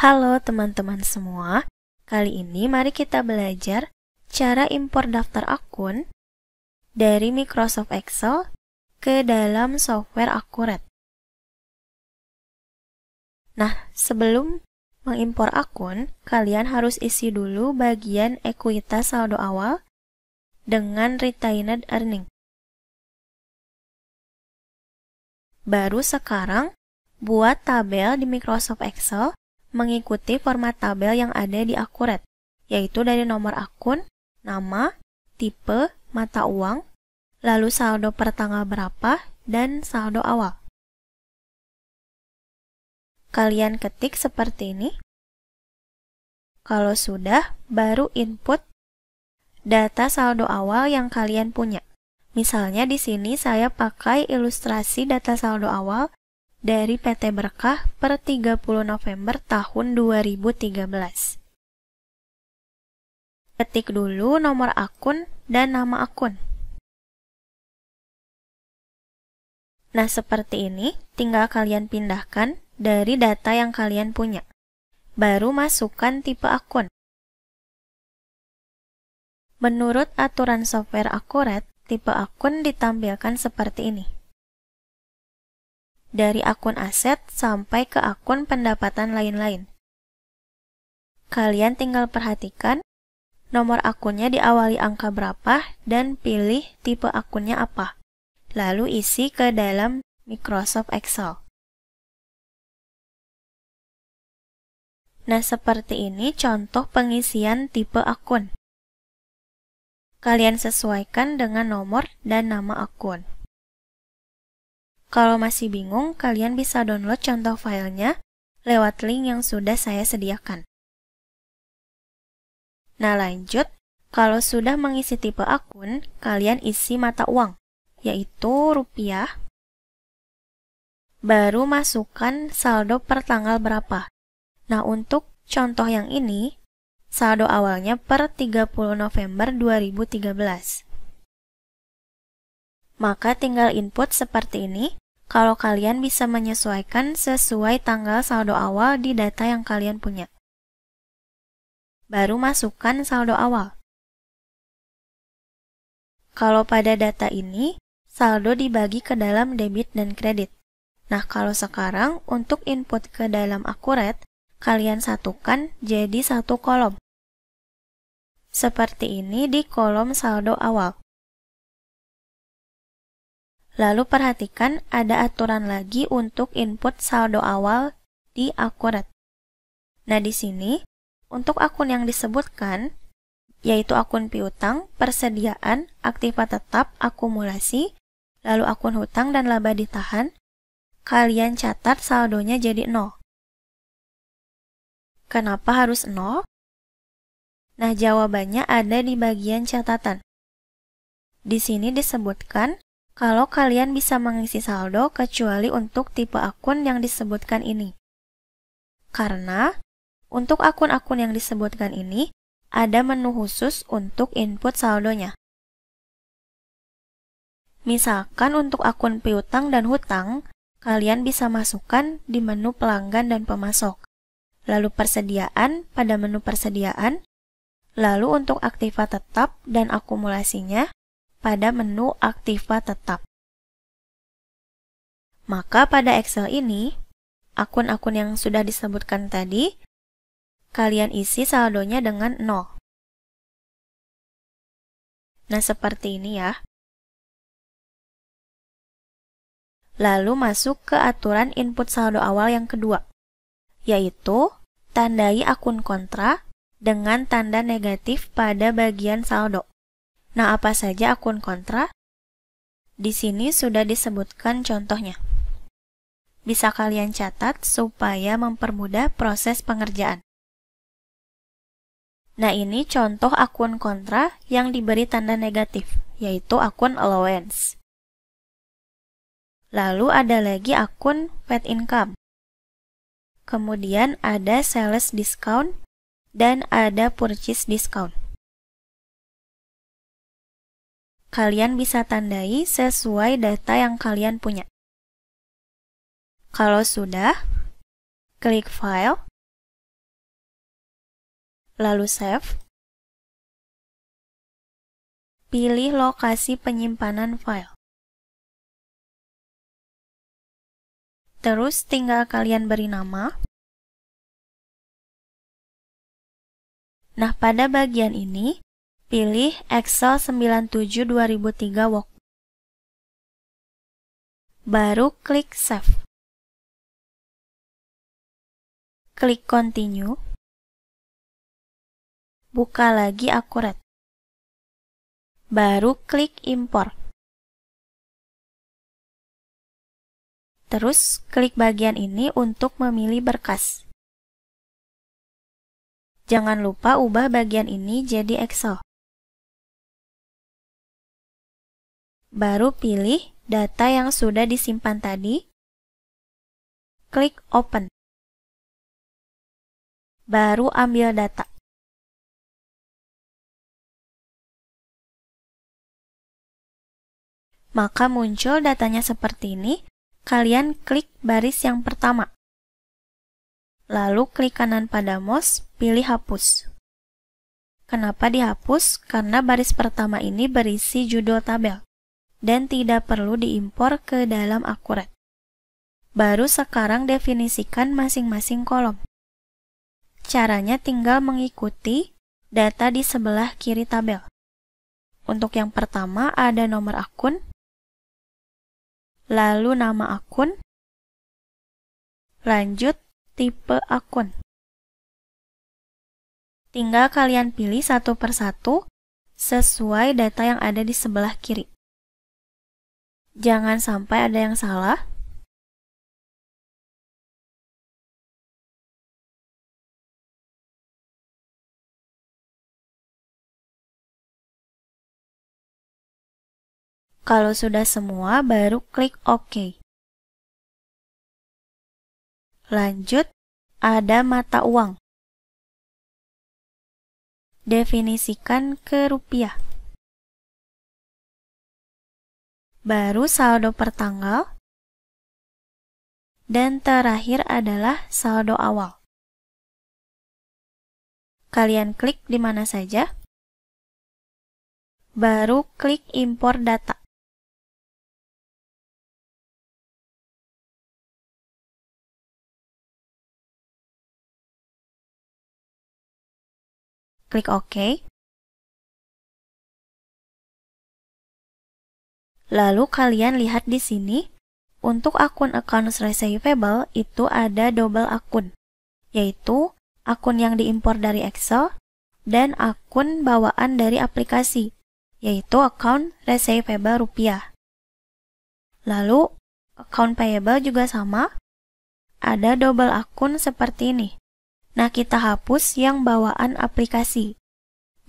Halo teman-teman semua, kali ini mari kita belajar cara impor daftar akun dari Microsoft Excel ke dalam software Accurate. Nah, sebelum mengimpor akun, kalian harus isi dulu bagian ekuitas saldo awal dengan retained earning. Baru sekarang, buat tabel di Microsoft Excel mengikuti format tabel yang ada di Akurat, yaitu dari nomor akun, nama, tipe, mata uang, lalu saldo per tanggal berapa, dan saldo awal. Kalian ketik seperti ini. Kalau sudah, baru input data saldo awal yang kalian punya. Misalnya di sini saya pakai ilustrasi data saldo awal dari PT Berkah per 30 November tahun 2013. Ketik dulu nomor akun dan nama akun. Nah, seperti ini, tinggal kalian pindahkan dari data yang kalian punya. Baru masukkan tipe akun. Menurut aturan software akurat, tipe akun ditampilkan seperti ini dari akun aset sampai ke akun pendapatan lain-lain. Kalian tinggal perhatikan nomor akunnya diawali angka berapa dan pilih tipe akunnya apa. Lalu isi ke dalam Microsoft Excel. Nah, seperti ini contoh pengisian tipe akun. Kalian sesuaikan dengan nomor dan nama akun. Kalau masih bingung, kalian bisa download contoh filenya lewat link yang sudah saya sediakan. Nah lanjut, kalau sudah mengisi tipe akun, kalian isi mata uang, yaitu rupiah, baru masukkan saldo per tanggal berapa. Nah, untuk contoh yang ini, saldo awalnya per 30 November 2013. Maka tinggal input seperti ini kalau kalian bisa menyesuaikan sesuai tanggal saldo awal di data yang kalian punya. Baru masukkan saldo awal. Kalau pada data ini, saldo dibagi ke dalam debit dan kredit. Nah, kalau sekarang untuk input ke dalam akurat, kalian satukan jadi satu kolom. Seperti ini di kolom saldo awal. Lalu perhatikan ada aturan lagi untuk input saldo awal di Akurat. Nah, di sini untuk akun yang disebutkan yaitu akun piutang, persediaan, aktiva tetap, akumulasi, lalu akun hutang dan laba ditahan, kalian catat saldonya jadi 0. Kenapa harus 0? Nah, jawabannya ada di bagian catatan. Di sini disebutkan kalau kalian bisa mengisi saldo kecuali untuk tipe akun yang disebutkan ini. Karena untuk akun-akun yang disebutkan ini, ada menu khusus untuk input saldonya. Misalkan untuk akun piutang dan hutang, kalian bisa masukkan di menu pelanggan dan pemasok, lalu persediaan pada menu persediaan, lalu untuk aktiva tetap dan akumulasinya, pada menu Aktiva tetap. Maka pada Excel ini, akun-akun yang sudah disebutkan tadi, kalian isi saldonya dengan 0. Nah, seperti ini ya. Lalu masuk ke aturan input saldo awal yang kedua, yaitu tandai akun kontra dengan tanda negatif pada bagian saldo. Nah, apa saja akun kontra? Di sini sudah disebutkan contohnya. Bisa kalian catat supaya mempermudah proses pengerjaan. Nah, ini contoh akun kontra yang diberi tanda negatif, yaitu akun allowance. Lalu ada lagi akun pet income. Kemudian ada sales discount dan ada purchase discount kalian bisa tandai sesuai data yang kalian punya. Kalau sudah, klik File, lalu Save. Pilih lokasi penyimpanan file. Terus tinggal kalian beri nama. Nah, pada bagian ini, Pilih Excel 97 2003 Work. Baru klik Save. Klik Continue. Buka lagi akurat. Baru klik Import. Terus klik bagian ini untuk memilih berkas. Jangan lupa ubah bagian ini jadi Excel. Baru pilih data yang sudah disimpan tadi. Klik Open. Baru ambil data. Maka muncul datanya seperti ini. Kalian klik baris yang pertama. Lalu klik kanan pada mouse, pilih hapus. Kenapa dihapus? Karena baris pertama ini berisi judul tabel dan tidak perlu diimpor ke dalam akurat. Baru sekarang definisikan masing-masing kolom. Caranya tinggal mengikuti data di sebelah kiri tabel. Untuk yang pertama ada nomor akun, lalu nama akun, lanjut tipe akun. Tinggal kalian pilih satu persatu sesuai data yang ada di sebelah kiri. Jangan sampai ada yang salah. Kalau sudah semua, baru klik OK. Lanjut, ada mata uang. Definisikan ke rupiah. baru saldo per tanggal, dan terakhir adalah saldo awal. Kalian klik di mana saja, baru klik impor data. Klik OK. Lalu kalian lihat di sini, untuk akun accounts receivable itu ada double akun, yaitu akun yang diimpor dari Excel dan akun bawaan dari aplikasi, yaitu account receivable rupiah. Lalu, account payable juga sama, ada double akun seperti ini. Nah, kita hapus yang bawaan aplikasi.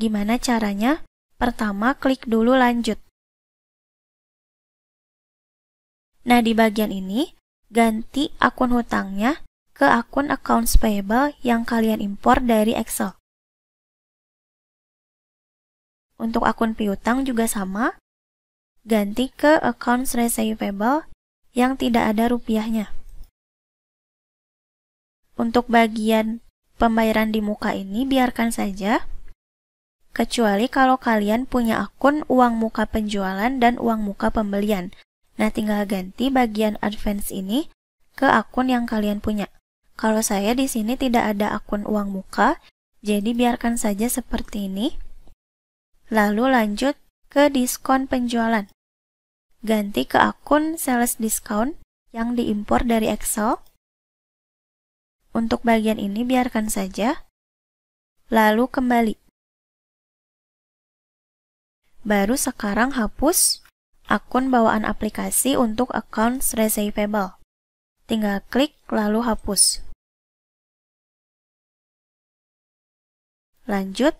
Gimana caranya? Pertama, klik dulu lanjut. Nah, di bagian ini, ganti akun hutangnya ke akun accounts payable yang kalian impor dari Excel. Untuk akun piutang juga sama, ganti ke accounts receivable yang tidak ada rupiahnya. Untuk bagian pembayaran di muka ini biarkan saja, kecuali kalau kalian punya akun uang muka penjualan dan uang muka pembelian. Nah, tinggal ganti bagian advance ini ke akun yang kalian punya. Kalau saya di sini tidak ada akun uang muka, jadi biarkan saja seperti ini. Lalu lanjut ke diskon penjualan. Ganti ke akun sales discount yang diimpor dari Excel. Untuk bagian ini biarkan saja. Lalu kembali. Baru sekarang hapus akun bawaan aplikasi untuk accounts receivable. Tinggal klik lalu hapus. Lanjut,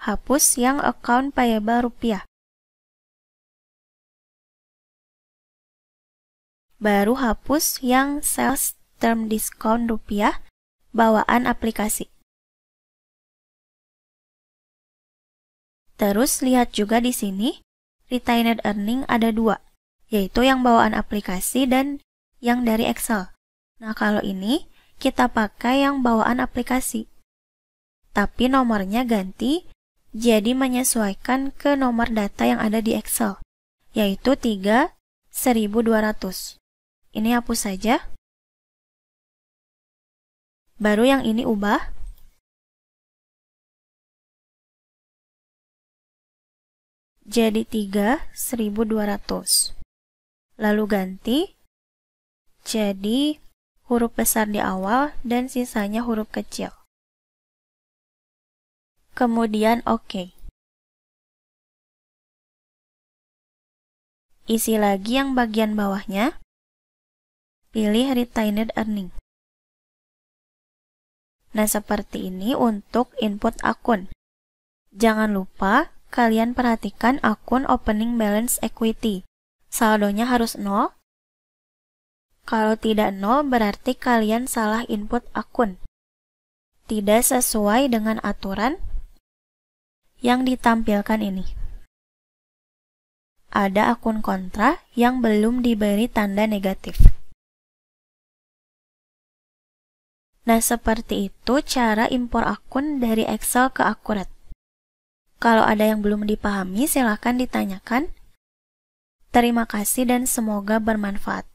hapus yang account payable rupiah. Baru hapus yang sales term discount rupiah bawaan aplikasi. Terus lihat juga di sini retained earning ada dua, yaitu yang bawaan aplikasi dan yang dari Excel. Nah, kalau ini kita pakai yang bawaan aplikasi. Tapi nomornya ganti jadi menyesuaikan ke nomor data yang ada di Excel, yaitu 3200. Ini hapus saja. Baru yang ini ubah. jadi 3 1200. Lalu ganti jadi huruf besar di awal dan sisanya huruf kecil. Kemudian OK. Isi lagi yang bagian bawahnya. Pilih retained earning. Nah, seperti ini untuk input akun. Jangan lupa kalian perhatikan akun opening balance equity. Saldonya harus 0. Kalau tidak 0, berarti kalian salah input akun. Tidak sesuai dengan aturan yang ditampilkan ini. Ada akun kontra yang belum diberi tanda negatif. Nah, seperti itu cara impor akun dari Excel ke Akurat. Kalau ada yang belum dipahami, silahkan ditanyakan. Terima kasih dan semoga bermanfaat.